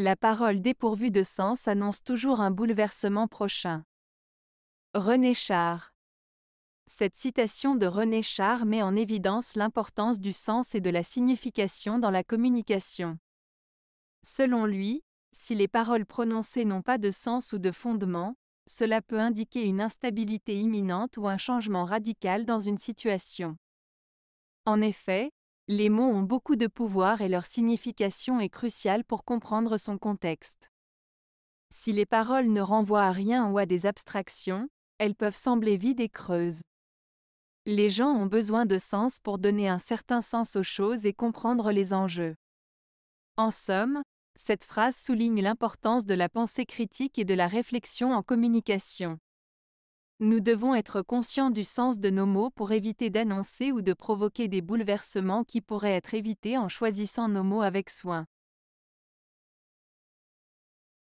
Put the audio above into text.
La parole dépourvue de sens annonce toujours un bouleversement prochain. René Char. Cette citation de René Char met en évidence l'importance du sens et de la signification dans la communication. Selon lui, si les paroles prononcées n'ont pas de sens ou de fondement, cela peut indiquer une instabilité imminente ou un changement radical dans une situation. En effet, les mots ont beaucoup de pouvoir et leur signification est cruciale pour comprendre son contexte. Si les paroles ne renvoient à rien ou à des abstractions, elles peuvent sembler vides et creuses. Les gens ont besoin de sens pour donner un certain sens aux choses et comprendre les enjeux. En somme, cette phrase souligne l'importance de la pensée critique et de la réflexion en communication. Nous devons être conscients du sens de nos mots pour éviter d'annoncer ou de provoquer des bouleversements qui pourraient être évités en choisissant nos mots avec soin.